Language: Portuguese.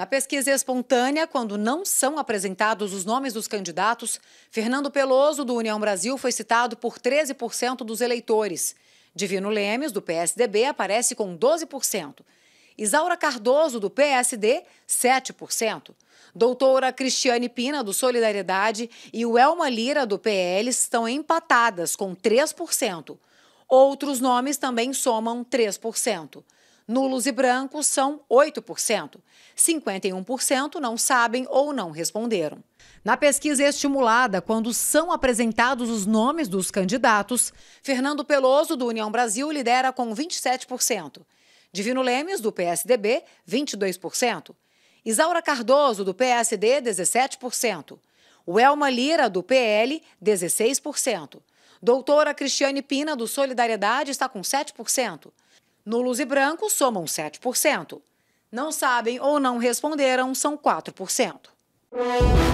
Na pesquisa espontânea, quando não são apresentados os nomes dos candidatos, Fernando Peloso, do União Brasil, foi citado por 13% dos eleitores. Divino Lemes, do PSDB, aparece com 12%. Isaura Cardoso, do PSD, 7%. Doutora Cristiane Pina, do Solidariedade, e o Elma Lira, do PL, estão empatadas com 3%. Outros nomes também somam 3%. Nulos e brancos são 8%. 51% não sabem ou não responderam. Na pesquisa estimulada, quando são apresentados os nomes dos candidatos, Fernando Peloso, do União Brasil, lidera com 27%. Divino Lemes, do PSDB, 22%. Isaura Cardoso, do PSD, 17%. O Elma Lira, do PL, 16%. Doutora Cristiane Pina, do Solidariedade, está com 7%. Nulos e brancos somam 7%. Não sabem ou não responderam são 4%.